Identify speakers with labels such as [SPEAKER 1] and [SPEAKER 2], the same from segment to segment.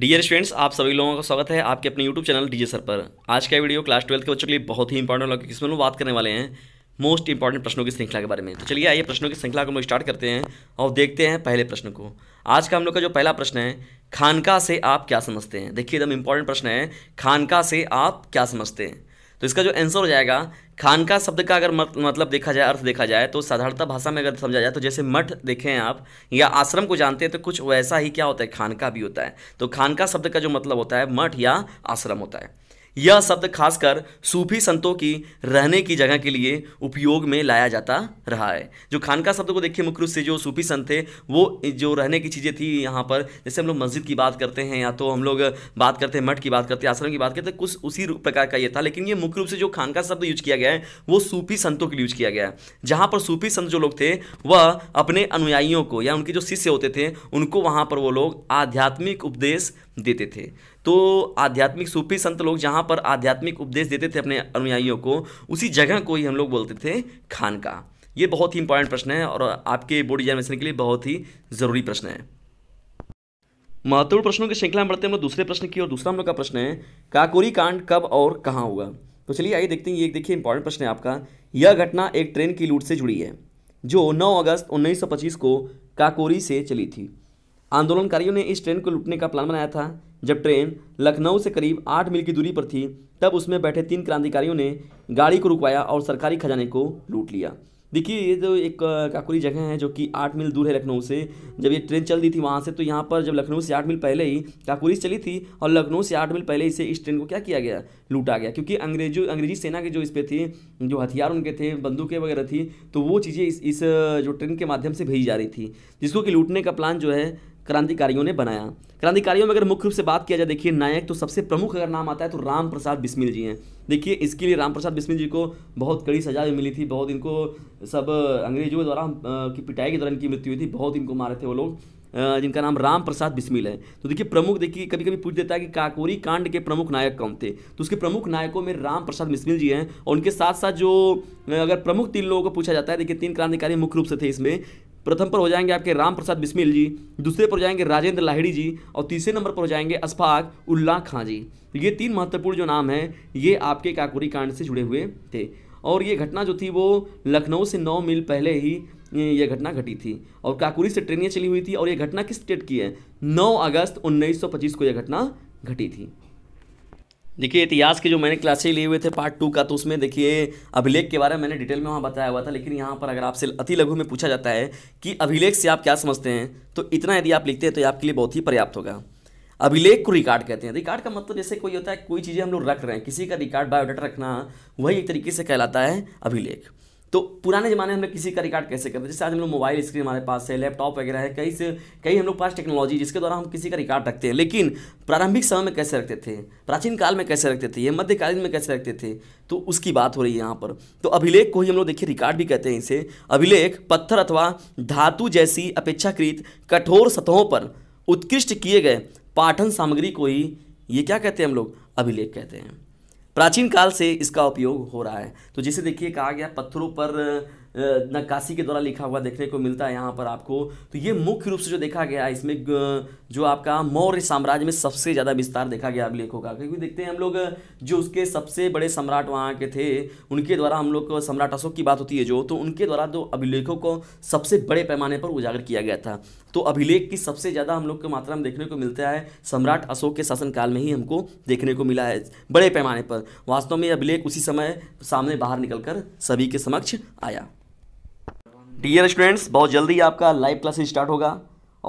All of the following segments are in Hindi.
[SPEAKER 1] डियर स्टूडेंट्स आप सभी लोगों का स्वागत है आपके अपने यूट्यूब चैनल डीजे सर पर आज का वीडियो क्लास ट्वेल्थ के बच्चों के लिए बहुत ही इंपॉर्टेंट होगा इसमें लोग बात करने वाले हैं मोस्ट इंपॉर्टेंट प्रश्नों की श्रृंखला के बारे में तो चलिए आइए प्रश्नों की श्रृंखला को हम स्टार्ट करते हैं और देखते हैं पहले प्रश्न को आज का हम लोग का जो पहला प्रश्न है खानका से आप क्या समझते हैं देखिए एकदम इंपॉर्टेंट प्रश्न है खानका से आप क्या समझते हैं तो इसका जो आंसर हो जाएगा खानका शब्द का अगर मतलब देखा जाए अर्थ देखा जाए तो साधारणता भाषा में अगर समझा जाए तो जैसे मठ देखें आप या आश्रम को जानते हैं तो कुछ वैसा ही क्या होता है खानका भी होता है तो खानका शब्द का जो मतलब होता है मठ या आश्रम होता है यह शब्द खासकर सूफी संतों की रहने की जगह के लिए उपयोग में लाया जाता रहा है जो खानका शब्द को देखिए मुख्य रूप से जो सूफी संत थे वो जो रहने की चीज़ें थी यहाँ पर जैसे हम लोग मस्जिद की बात करते हैं या तो हम लोग बात करते हैं मठ की बात करते हैं आश्रम की बात करते हैं कुछ उसी प्रकार का ये था लेकिन ये मुख्य रूप से जो खानका शब्द यूज किया गया है वो सूफी संतों के लिए यूज किया गया है जहाँ पर सूफी संत जो लोग थे वह अपने अनुयायियों को या उनके जो शिष्य होते थे उनको वहाँ पर वो लोग आध्यात्मिक उपदेश देते थे तो आध्यात्मिक सूफी संत लोग जहाँ पर आध्यात्मिक उपदेश देते थे अपने अनुयायियों को उसी जगह को ही हम लोग बोलते थे खानका ये बहुत ही इंपॉर्टेंट प्रश्न है और आपके बोर्ड एग्जामिनेशन के लिए बहुत ही ज़रूरी प्रश्न है महत्वपूर्ण प्रश्नों की श्रृंखला में बढ़ते हैं हम लोग दूसरे प्रश्न की और दूसरा हम लोग का प्रश्न है काकोरी कांड कब और कहाँ हुआ तो चलिए आइए देखते हैं ये देखिए इंपॉर्टेंट प्रश्न है आपका यह घटना एक ट्रेन की लूट से जुड़ी है जो 9 अगस्त 1925 को काकोरी से चली थी आंदोलनकारियों ने इस ट्रेन को लूटने का प्लान बनाया था जब ट्रेन लखनऊ से करीब आठ मील की दूरी पर थी तब उसमें बैठे तीन क्रांतिकारियों ने गाड़ी को रुकवाया और सरकारी खजाने को लूट लिया देखिए ये जो तो एक काकुरी जगह है जो कि आठ मील दूर है लखनऊ से जब ये ट्रेन चल दी थी वहाँ से तो यहाँ पर जब लखनऊ से आठ मील पहले ही काकुरी चली थी और लखनऊ से आठ मील पहले ही से इस ट्रेन को क्या किया गया लूटा गया क्योंकि अंग्रेजों अंग्रेजी सेना के जो इस पे थे जो हथियार उनके थे बंदूकें वगैरह थी तो वो चीज़ें इस इस जो ट्रेन के माध्यम से भेजी जा रही थी जिसको कि लूटने का प्लान जो है क्रांतिकारियों ने बनाया क्रांतिकारियों में अगर मुख्य रूप से बात किया जाए देखिए नायक तो सबसे प्रमुख अगर नाम आता है तो राम प्रसाद बिस्मिल जी हैं देखिए इसके लिए राम प्रसाद बिस्मिल जी को बहुत कड़ी सजा भी मिली थी बहुत इनको सब अंग्रेजों के द्वारा की पिटाई के दौरान इनकी मृत्यु हुई थी बहुत इनको मारे थे वो लोग जिनका नाम राम प्रसाद बिस्मिल है तो देखिए प्रमुख देखिए कभी कभी पूछ देता है कि काकोरी कांड के प्रमुख नायक कौन थे तो उसके प्रमुख नायकों में राम प्रसाद बिस्मिल जी हैं और उनके साथ साथ जो अगर प्रमुख तीन लोगों को पूछा जाता है देखिए तीन क्रांतिकारी मुख्य रूप से थे इसमें प्रथम पर हो जाएंगे आपके राम प्रसाद बिस्मिल जी दूसरे पर हो जाएंगे राजेंद्र लाहिड़ी जी और तीसरे नंबर पर हो जाएंगे अशफाक उल्लाह खां जी तो ये तीन महत्वपूर्ण जो नाम हैं ये आपके काकुरी कांड से जुड़े हुए थे और ये घटना जो थी वो लखनऊ से नौ मील पहले ही ये घटना घटी थी और काकुरी से ट्रेनें चली हुई थी और ये घटना किस डेट की है 9 अगस्त 1925 को यह घटना घटी थी देखिए इतिहास के जो मैंने क्लासेज लिए हुए थे पार्ट टू का तो उसमें देखिए अभिलेख के बारे में मैंने डिटेल में वहाँ बताया हुआ था लेकिन यहाँ पर अगर आपसे अति लघु में पूछा जाता है कि अभिलेख से आप क्या समझते हैं तो इतना यदि आप लिखते हैं तो आपके लिए बहुत ही पर्याप्त होगा अभिलेख को रिकॉर्ड कहते हैं रिकॉर्ड का मतलब जैसे कोई होता है कोई चीज़ें हम लोग रख रहे हैं किसी का रिकॉर्ड बायोडाटा रखना वही एक तरीके से कहलाता है अभिलेख तो पुराने ज़माने में हम लोग किसी का रिकॉर्ड कैसे करते हैं जैसे आज हम लोग मोबाइल स्क्रीन हमारे पास है लैपटॉप वगैरह है कई से कई हम लोग पास टेक्नोलॉजी जिसके द्वारा हम किसी का रिकॉर्ड रखते हैं लेकिन प्रारंभिक समय में कैसे रखते थे प्राचीन काल में कैसे रखते थे ये मध्यकालीन में कैसे रखते थे तो उसकी बात हो रही है यहाँ पर तो अभिलेख को ही हम लोग देखिए रिकॉर्ड भी कहते हैं इसे अभिलेख पत्थर अथवा धातु जैसी अपेक्षाकृत कठोर सतहों पर उत्कृष्ट किए गए पाठन सामग्री को ही ये क्या कहते हैं हम लोग अभिलेख कहते हैं प्राचीन काल से इसका उपयोग हो रहा है तो जैसे देखिए कहा गया पत्थरों पर नक्काशी के द्वारा लिखा हुआ देखने को मिलता है यहाँ पर आपको तो ये मुख्य रूप से जो देखा गया इसमें जो आपका मौर्य साम्राज्य में सबसे ज़्यादा विस्तार देखा गया अभिलेखों का क्योंकि देखते हैं हम लोग जो उसके सबसे बड़े सम्राट वहाँ के थे उनके द्वारा हम लोग सम्राट अशोक की बात होती है जो तो उनके द्वारा जो तो अभिलेखों को सबसे बड़े पैमाने पर उजागर किया गया था तो अभिलेख की सबसे ज़्यादा हम लोग को मात्रा में देखने को मिलता है सम्राट अशोक के शासनकाल में ही हमको देखने को मिला है बड़े पैमाने पर वास्तव में अभिलेख उसी समय सामने बाहर निकलकर सभी के समक्ष आया डियर स्टूडेंट्स बहुत जल्दी आपका लाइव क्लासेज स्टार्ट होगा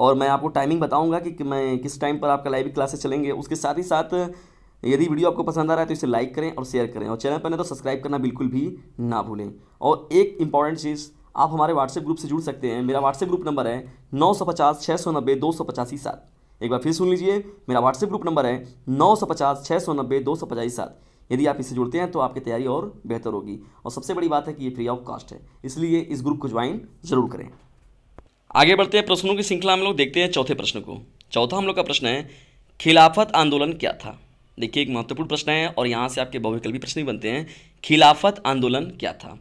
[SPEAKER 1] और मैं आपको टाइमिंग बताऊंगा कि मैं किस टाइम पर आपका लाइव क्लासेस चलेंगे उसके साथ ही साथ यदि वीडियो आपको पसंद आ रहा है तो इसे लाइक करें और शेयर करें और चैनल पर नहीं तो सब्सक्राइब करना बिल्कुल भी ना भूलें और एक इंपॉर्टेंट चीज़ आप हमारे व्हाट्सएप ग्रुप से जुड़ सकते हैं मेरा व्हाट्सएप ग्रुप नंबर है नौ सौ पचास छः सौ नब्बे दो सौ पचासी सात एक बार फिर सुन लीजिए मेरा व्हाट्सएप ग्रुप नंबर है नौ सौ पचास छः सौ नब्बे दो सौ पचासी सात यदि आप इससे जुड़ते हैं तो आपकी तैयारी और बेहतर होगी और सबसे बड़ी बात है कि ये फ्री ऑफ कॉस्ट है इसलिए इस ग्रुप को ज्वाइन जरूर करें आगे बढ़ते हैं प्रश्नों की श्रृंखला हम लोग देखते हैं चौथे प्रश्न को चौथा हम लोग का प्रश्न है खिलाफत आंदोलन क्या था देखिए एक महत्वपूर्ण प्रश्न है और यहाँ से आपके बहुविकल्पी प्रश्न भी बनते हैं खिलाफत आंदोलन क्या था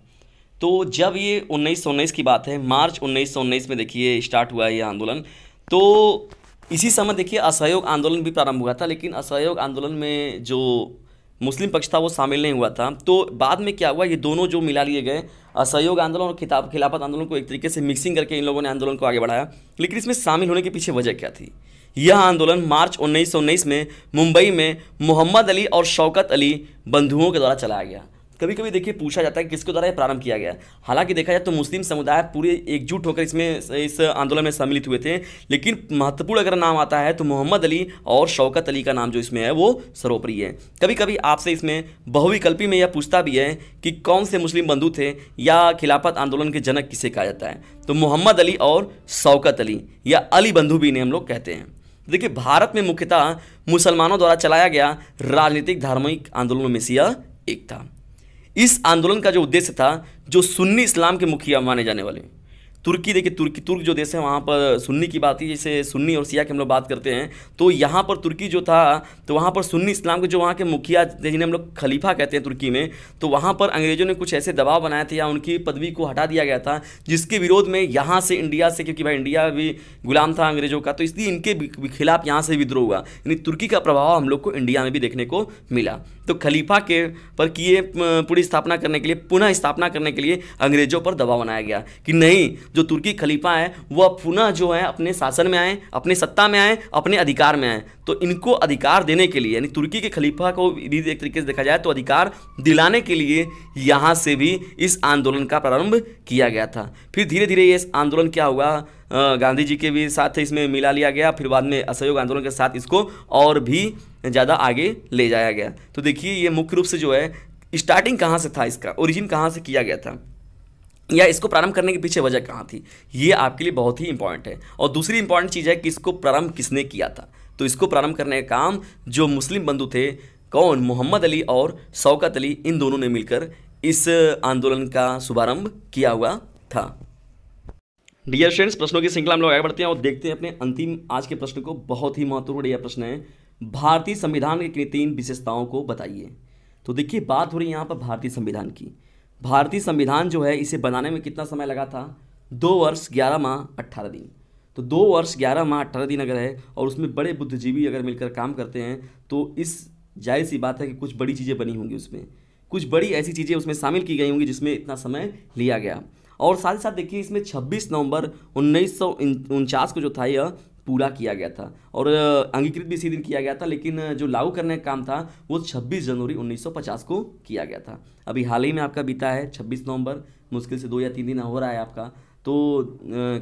[SPEAKER 1] तो जब ये उन्नीस सौ उन्नीस की बात है मार्च उन्नीस सौ उन्नीस में देखिए स्टार्ट हुआ ये आंदोलन तो इसी समय देखिए असहयोग आंदोलन भी प्रारंभ हुआ था लेकिन असहयोग आंदोलन में जो मुस्लिम पक्ष था वो शामिल नहीं हुआ था तो बाद में क्या हुआ ये दोनों जो मिला लिए गए असहयोग आंदोलन और खिताब खिलाफत आंदोलन को एक तरीके से मिक्सिंग करके इन लोगों ने आंदोलन को आगे बढ़ाया लेकिन इसमें शामिल होने के पीछे वजह क्या थी यह आंदोलन मार्च उन्नीस में मुंबई में मोहम्मद अली और शौकत अली बंधुओं के द्वारा चलाया गया कभी कभी देखिए पूछा जाता है किसके द्वारा यह प्रारंभ किया गया हालांकि देखा जाए तो मुस्लिम समुदाय पूरे एकजुट होकर इसमें इस आंदोलन में सम्मिलित हुए थे लेकिन महत्वपूर्ण अगर नाम आता है तो मोहम्मद अली और शौकत अली का नाम जो इसमें है वो सर्वोपरि है कभी कभी आपसे इसमें बहुविकल्पी में यह पूछता भी है कि कौन से मुस्लिम बंधु थे या खिलाफत आंदोलन के जनक किसे कहा जाता है तो मोहम्मद अली और शौकत अली या अली बंधु भी इन्हें हम लोग कहते हैं देखिए भारत में मुख्यतः मुसलमानों द्वारा चलाया गया राजनीतिक धार्मिक आंदोलनों में से यह एक था इस आंदोलन का जो उद्देश्य था जो सुन्नी इस्लाम के मुखिया माने जाने वाले तुर्की देखिए तुर्की तुर्क जो देश है वहाँ पर सुन्नी की बात ही जैसे सुन्नी और सिया की हम लोग बात करते हैं तो यहाँ पर तुर्की जो था तो वहाँ पर सुन्नी इस्लाम के जो वहाँ के मुखिया जिन्हें हम लोग खलीफा कहते हैं तुर्की में तो वहाँ पर अंग्रेज़ों ने कुछ ऐसे दबाव बनाए थे या उनकी पदवी को हटा दिया गया था जिसके विरोध में यहाँ से इंडिया से क्योंकि भाई इंडिया भी गुलाम था अंग्रेज़ों का तो इसलिए इनके खिलाफ यहाँ से विद्रोह हुआ यानी तुर्की का प्रभाव हम लोग को इंडिया में भी देखने को मिला तो खलीफा के पर किए पूरी स्थापना करने के लिए पुनः स्थापना करने के लिए अंग्रेज़ों पर दबाव बनाया गया कि नहीं जो तुर्की खलीफा है वह पुनः जो है अपने शासन में आए अपने सत्ता में आए अपने अधिकार में आए तो इनको अधिकार देने के लिए यानी तुर्की के खलीफा को यदि एक तरीके से देखा जाए तो अधिकार दिलाने के लिए यहाँ से भी इस आंदोलन का प्रारंभ किया गया था फिर धीरे धीरे ये आंदोलन क्या हुआ गांधी जी के भी साथ इसमें मिला लिया गया फिर बाद में असहयोग आंदोलन के साथ इसको और भी ज़्यादा आगे ले जाया गया तो देखिए ये मुख्य रूप से जो है स्टार्टिंग कहाँ से था इसका ओरिजिन कहाँ से किया गया था या इसको प्रारंभ करने के पीछे वजह कहाँ थी ये आपके लिए बहुत ही इंपॉर्टेंट है और दूसरी इंपॉर्टेंट चीज़ है कि इसको प्रारंभ किसने किया था तो इसको प्रारंभ करने का काम जो मुस्लिम बंधु थे कौन मोहम्मद अली और शौकत अली इन दोनों ने मिलकर इस आंदोलन का शुभारंभ किया हुआ था डियर फ्रेंड्स प्रश्नों की श्रृंखला हम लोग आगे बढ़ते हैं और देखते हैं अपने अंतिम आज के प्रश्न को बहुत ही महत्वपूर्ण यह प्रश्न है भारतीय संविधान की तीन विशेषताओं को बताइए तो देखिए बात हो रही है यहाँ पर भारतीय संविधान की भारतीय संविधान जो है इसे बनाने में कितना समय लगा था दो वर्ष ग्यारह माह अट्ठारह दिन तो दो वर्ष ग्यारह माह अट्ठारह दिन अगर है और उसमें बड़े बुद्धिजीवी अगर मिलकर काम करते हैं तो इस जाहिर सी बात है कि कुछ बड़ी चीज़ें बनी होंगी उसमें कुछ बड़ी ऐसी चीज़ें उसमें शामिल की गई होंगी जिसमें इतना समय लिया गया और साथ ही साथ देखिए इसमें 26 नवंबर उन्नीस को जो था यह पूरा किया गया था और अंगीकृत भी इसी दिन किया गया था लेकिन जो लागू करने का काम था वो 26 जनवरी 1950 को किया गया था अभी हाल ही में आपका बीता है 26 नवंबर मुश्किल से दो या तीन दिन हो रहा है आपका तो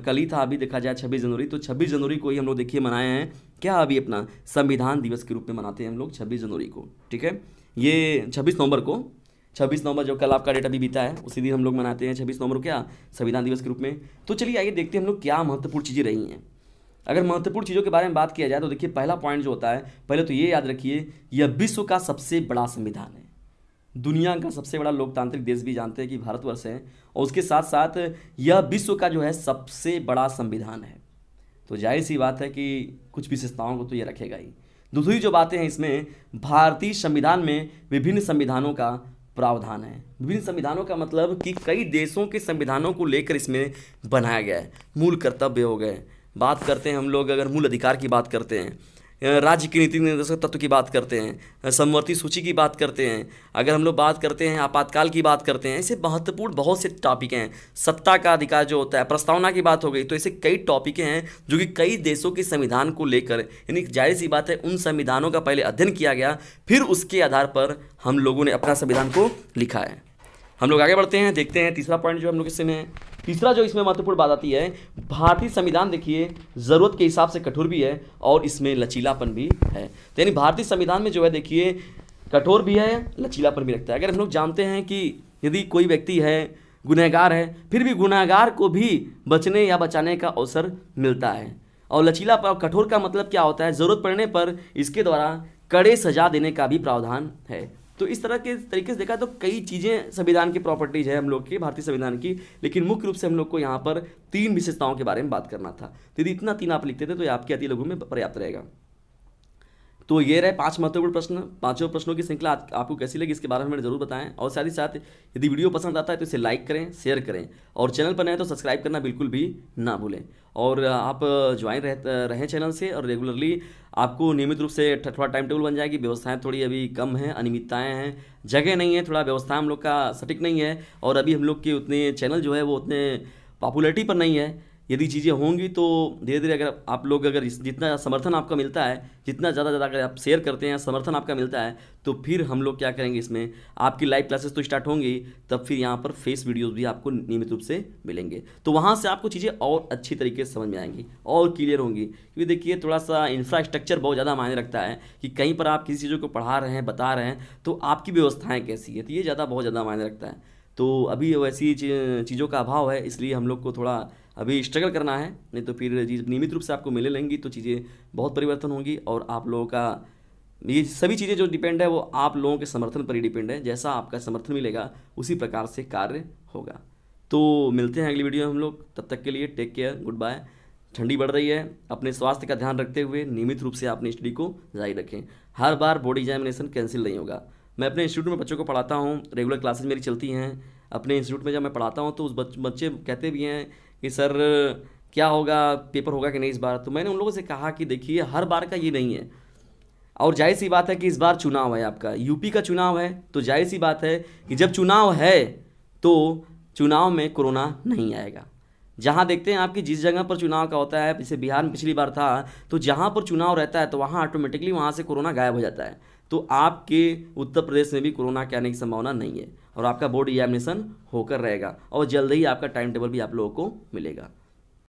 [SPEAKER 1] कल ही था अभी देखा जाए छब्बीस जनवरी तो छब्बीस जनवरी को ही हम लोग देखिए मनाए हैं क्या अभी अपना संविधान दिवस के रूप में मनाते हैं हम लोग छब्बीस जनवरी को ठीक है ये छब्बीस नवंबर को छब्बीस नवंबर जो कल आपका डेट अभी बीता है उसी दिन हम लोग मनाते हैं छब्बीस नवंबर क्या संविधान दिवस के रूप में तो चलिए आइए देखते हैं हम लोग क्या महत्वपूर्ण चीज़ें रही हैं अगर महत्वपूर्ण चीज़ों के बारे में बात किया जाए तो देखिए पहला पॉइंट जो होता है पहले तो ये याद रखिए यह विश्व का सबसे बड़ा संविधान है दुनिया का सबसे बड़ा लोकतांत्रिक देश भी जानते हैं कि भारतवर्ष है और उसके साथ साथ यह विश्व का जो है सबसे बड़ा संविधान है तो जाहिर सी बात है कि कुछ विशेषताओं को तो ये रखेगा ही दूसरी जो बातें हैं इसमें भारतीय संविधान में विभिन्न संविधानों का प्रावधान है विभिन्न संविधानों का मतलब कि कई देशों के संविधानों को लेकर इसमें बनाया गया है मूल कर्तव्य हो गए बात करते हैं हम लोग अगर मूल अधिकार की बात करते हैं राज्य की नीति निर्देशक तत्व की बात करते हैं समवर्ती सूची की बात करते हैं अगर हम लोग बात करते हैं आपातकाल की बात करते हैं ऐसे महत्वपूर्ण बहुत से टॉपिक हैं सत्ता का अधिकार जो होता है प्रस्तावना की बात हो गई तो ऐसे कई टॉपिक हैं जो कि कई देशों के संविधान को लेकर यानी जाहिर सी बात है उन संविधानों का पहले अध्ययन किया गया फिर उसके आधार पर हम लोगों ने अपना संविधान को लिखा है हम लोग आगे बढ़ते हैं देखते हैं तीसरा पॉइंट जो हम लोग इसमें है तीसरा जो इसमें महत्वपूर्ण बात आती है भारतीय संविधान देखिए ज़रूरत के हिसाब से कठोर भी है और इसमें लचीलापन भी है तो यानी भारतीय संविधान में जो है देखिए कठोर भी है लचीलापन भी रखता है अगर हम लोग जानते हैं कि यदि कोई व्यक्ति है गुनहगार है फिर भी गुनहगार को भी बचने या बचाने का अवसर मिलता है और लचीला और कठोर का मतलब क्या होता है ज़रूरत पड़ने पर इसके द्वारा कड़े सजा देने का भी प्रावधान है तो इस तरह के तरीके से देखा तो कई चीज़ें संविधान की प्रॉपर्टीज़ है हम लोग की भारतीय संविधान की लेकिन मुख्य रूप से हम लोग को यहाँ पर तीन विशेषताओं के बारे में बात करना था तो यदि इतना तीन आप लिखते थे तो ये आपके अति लोगों में पर्याप्त रहेगा तो ये रहे पांच महत्वपूर्ण प्रश्न पांचों प्रश्नों की श्रृंखला आपको कैसी लगी इसके बारे में जरूर बताएं और साथ ही साथ यदि वीडियो पसंद आता है तो इसे लाइक करें शेयर करें और चैनल पर नए तो सब्सक्राइब करना बिल्कुल भी ना भूलें और आप ज्वाइन रह रहें चैनल से और रेगुलरली आपको नियमित रूप से थोड़ा टाइम टेबल बन जाएगी व्यवस्थाएं थोड़ी अभी कम हैं अनियमितताएँ हैं जगह नहीं है थोड़ा व्यवस्था हम लोग का सटीक नहीं है और अभी हम लोग के उतने चैनल जो है वो उतने पॉपुलरिटी पर नहीं है यदि चीज़ें होंगी तो धीरे धीरे अगर आप लोग अगर जितना समर्थन आपका मिलता है जितना ज़्यादा ज़्यादा अगर आप शेयर करते हैं समर्थन आपका मिलता है तो फिर हम लोग क्या करेंगे इसमें आपकी लाइव क्लासेस तो स्टार्ट होंगी तब फिर यहाँ पर फेस वीडियोज़ भी आपको नियमित रूप से मिलेंगे तो वहाँ से आपको चीज़ें और अच्छी तरीके से समझ में आएंगी और क्लियर होंगी क्योंकि देखिए थोड़ा सा इंफ्रास्ट्रक्चर बहुत ज़्यादा मायने रखता है कि कहीं पर आप किसी चीज़ों को पढ़ा रहे हैं बता रहे हैं तो आपकी व्यवस्थाएँ कैसी है तो ये ज़्यादा बहुत ज़्यादा मायने रखता है तो अभी वैसी चीज़ों का अभाव है इसलिए हम लोग को थोड़ा अभी स्ट्रगल करना है नहीं तो फिर नियमित रूप से आपको मिले लेंगी तो चीज़ें बहुत परिवर्तन होंगी और आप लोगों का ये सभी चीज़ें जो डिपेंड है वो आप लोगों के समर्थन पर ही डिपेंड है जैसा आपका समर्थन मिलेगा उसी प्रकार से कार्य होगा तो मिलते हैं अगली वीडियो में हम लोग तब तक के लिए टेक केयर गुड बाय ठंडी बढ़ रही है अपने स्वास्थ्य का ध्यान रखते हुए नियमित रूप से अपनी स्टडी को जारी रखें हर बार बोर्ड एग्जामिनेशन कैंसिल नहीं होगा मैं अपने इंस्टीट्यूट में बच्चों को पढ़ाता हूँ रेगुलर क्लासेज मेरी चलती हैं अपने इंस्टीट्यूट में जब मैं पढ़ाता हूँ तो उस बच्चे कहते भी हैं कि सर क्या होगा पेपर होगा कि नहीं इस बार तो मैंने उन लोगों से कहा कि देखिए हर बार का ये नहीं है और जाहिर सी बात है कि इस बार चुनाव है आपका यूपी का चुनाव है तो जाहिर सी बात है कि जब चुनाव है तो चुनाव में कोरोना नहीं आएगा जहाँ देखते हैं आपकी जिस जगह पर चुनाव का होता है जैसे बिहार में पिछली बार था तो जहाँ पर चुनाव रहता है तो वहाँ ऑटोमेटिकली वहाँ से कोरोना गायब हो जाता है तो आपके उत्तर प्रदेश में भी कोरोना के आने की संभावना नहीं है और आपका बोर्ड एग्जामिनेशन होकर रहेगा और जल्द ही आपका टाइम टेबल भी आप लोगों को मिलेगा